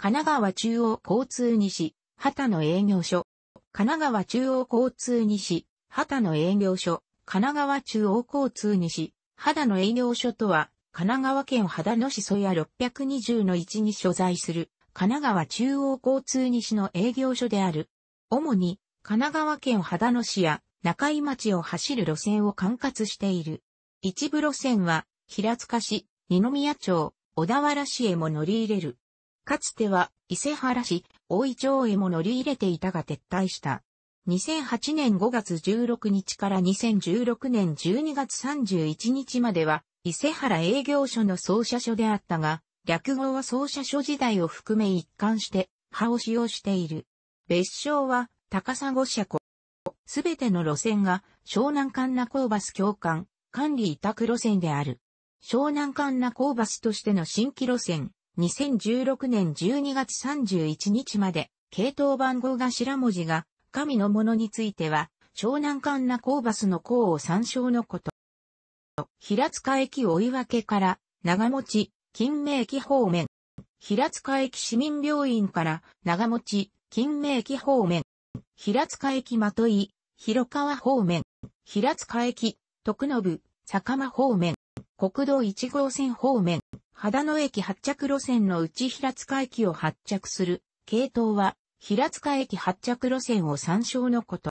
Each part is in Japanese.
神奈川中央交通西、畑の営業所。神奈川中央交通西、畑の営業所。神奈川中央交通西、畑の営業所とは、神奈川県秦野市曽谷620の1に所在する、神奈川中央交通西の営業所である。主に、神奈川県秦野市や中井町を走る路線を管轄している。一部路線は、平塚市、二宮町、小田原市へも乗り入れる。かつては伊勢原市、大井町へも乗り入れていたが撤退した。2008年5月16日から2016年12月31日までは、伊勢原営業所の総社所であったが、略語は総社所時代を含め一貫して、派を使用している。別称は、高砂車庫。すべての路線が、湘南環コーバス共管、管理委託路線である。湘南環コーバスとしての新規路線、2016年12月31日まで、系統番号頭文字が、神のものについては、長南館なナコーバスの項を参照のこと。平塚駅追分から、長持ち、金明駅方面。平塚駅市民病院から、長持ち、金明駅方面。平塚駅まとい、広川方面。平塚駅、徳信、坂間方面。国道1号線方面。秦野駅発着路線のうち平塚駅を発着する、系統は、平塚駅発着路線を参照のこと。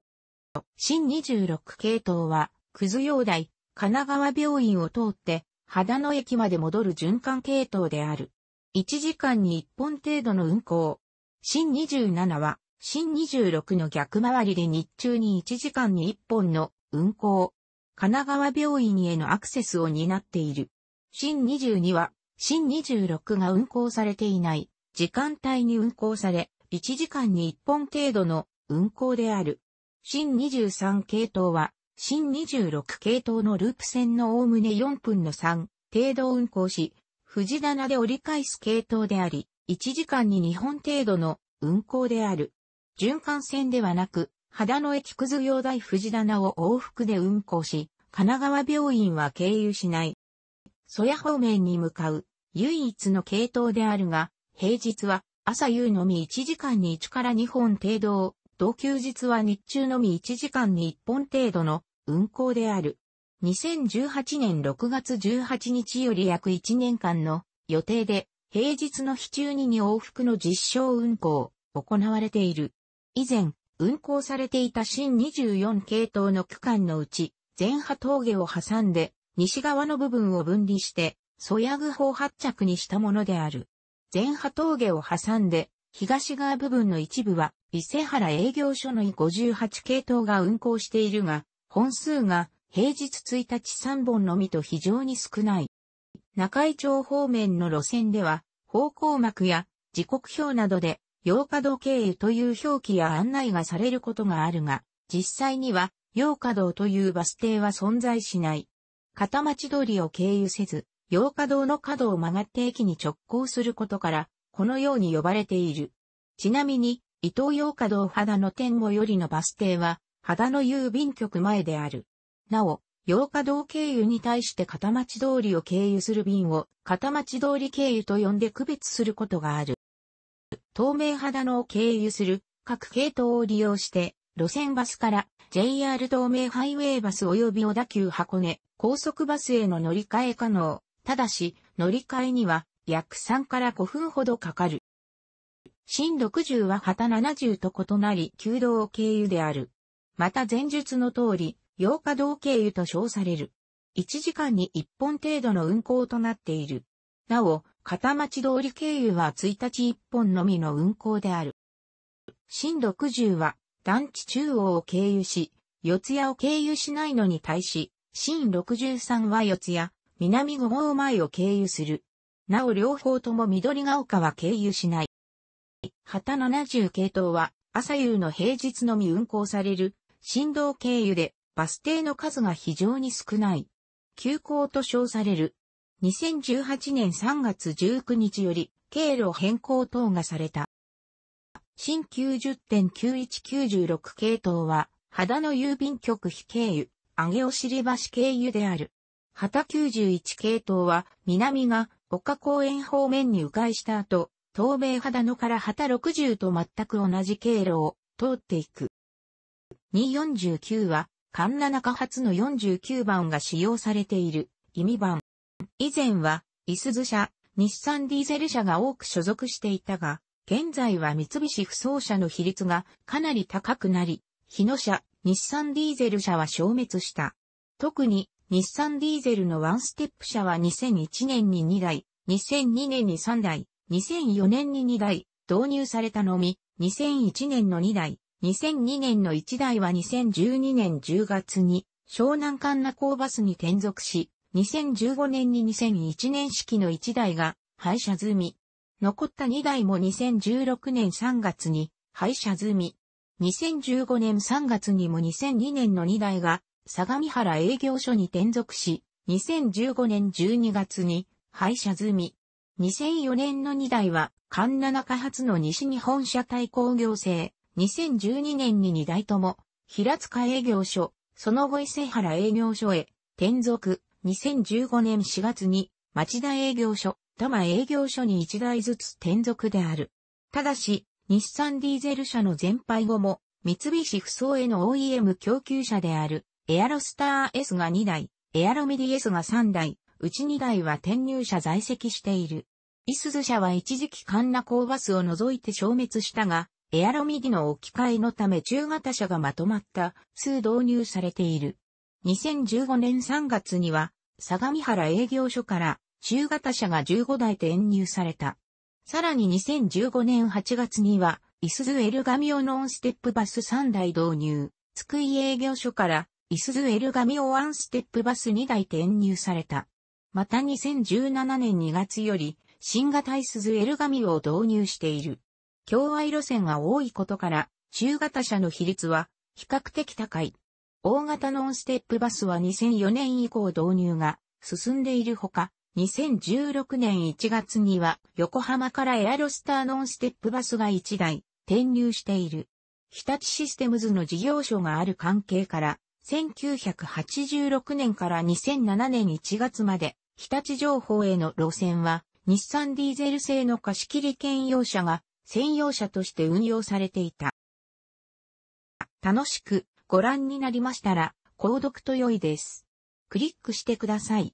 新26系統は、九頭陽台、神奈川病院を通って、秦野駅まで戻る循環系統である。1時間に1本程度の運行。新27は、新26の逆回りで日中に1時間に1本の運行。神奈川病院へのアクセスを担っている。新22は、新26が運行されていない時間帯に運行され、1時間に1本程度の運行である。新23系統は、新26系統のループ線のおおむね4分の3程度運行し、藤棚で折り返す系統であり、1時間に2本程度の運行である。循環線ではなく、秦野駅くず用大藤棚を往復で運行し、神奈川病院は経由しない。そや方面に向かう唯一の系統であるが、平日は朝夕のみ1時間に1から2本程度を、同休日は日中のみ1時間に1本程度の運行である。2018年6月18日より約1年間の予定で平日の日中に2往復の実証運行行われている。以前、運行されていた新24系統の区間のうち、前波峠を挟んで西側の部分を分離してソヤグ法発着にしたものである。前波峠を挟んで、東側部分の一部は、伊勢原営業所の58系統が運行しているが、本数が平日1日3本のみと非常に少ない。中井町方面の路線では、方向幕や時刻表などで、洋華道経由という表記や案内がされることがあるが、実際には、洋華道というバス停は存在しない。片町通りを経由せず、洋華堂の角を曲がって駅に直行することから、このように呼ばれている。ちなみに、伊東洋華堂肌の天後よりのバス停は、肌の郵便局前である。なお、洋華堂経由に対して片町通りを経由する便を、片町通り経由と呼んで区別することがある。透明肌のを経由する各系統を利用して、路線バスから JR 透明ハイウェイバス及び小田急箱根高速バスへの乗り換え可能。ただし、乗り換えには約3から5分ほどかかる。新60は旗70と異なり、旧道経由である。また前述の通り、8日道経由と称される。1時間に1本程度の運行となっている。なお、片町通り経由は1日1本のみの運行である。新60は、団地中央を経由し、四谷を経由しないのに対し、新63は四谷、南五号前を経由する。なお両方とも緑が丘は経由しない。旗70系統は朝夕の平日のみ運行される振動経由でバス停の数が非常に少ない。急行と称される。2018年3月19日より経路変更等がされた。新90.9196系統は、秦野郵便局非経由、上尾尻橋経由である。旗91系統は、南が丘公園方面に迂回した後、東米肌野から旗60と全く同じ経路を通っていく。249は、神奈中発の49番が使用されている意味番。以前は、イスズ社、日産ディーゼル社が多く所属していたが、現在は三菱不走車の比率がかなり高くなり、日野社、日産ディーゼル社は消滅した。特に日産ディーゼルのワンステップ車は2001年に2台、2002年に3台、2004年に2台、導入されたのみ、2001年の2台、2002年の1台は2012年10月に湘南環な港バスに転属し、2015年に2001年式の1台が廃車済み。残った2台も2016年3月に廃車済み。2015年3月にも2002年の2台が相模原営業所に転属し、2015年12月に廃車済み。2004年の2台は、環七開発の西日本車体工業製、2012年に2台とも、平塚営業所、その後伊勢原営業所へ、転属、2015年4月に、町田営業所、多摩営業所に1台ずつ転属である。ただし、日産ディーゼル車の全廃後も、三菱不走への OEM 供給車である、エアロスター S が2台、エアロミディ S が3台、うち2台は転入者在籍している。イスズ社は一時期カンナコーバスを除いて消滅したが、エアロミディの置き換えのため中型車がまとまった数導入されている。2015年3月には、相模原営業所から中型車が15台転入された。さらに2015年8月には、イスズエルガミオノンステップバス3台導入、津久井営業所からイスズエルガミをワンステップバス2台転入された。また2017年2月より、新型イスズエルガミを導入している。境愛路線が多いことから、中型車の比率は比較的高い。大型ノンステップバスは2004年以降導入が進んでいるほか、2016年1月には横浜からエアロスターノンステップバスが1台転入している。日立システムズの事業所がある関係から、1986年から2007年1月まで、日立情報への路線は、日産ディーゼル製の貸し切り兼用車が専用車として運用されていた。楽しくご覧になりましたら、購読と良いです。クリックしてください。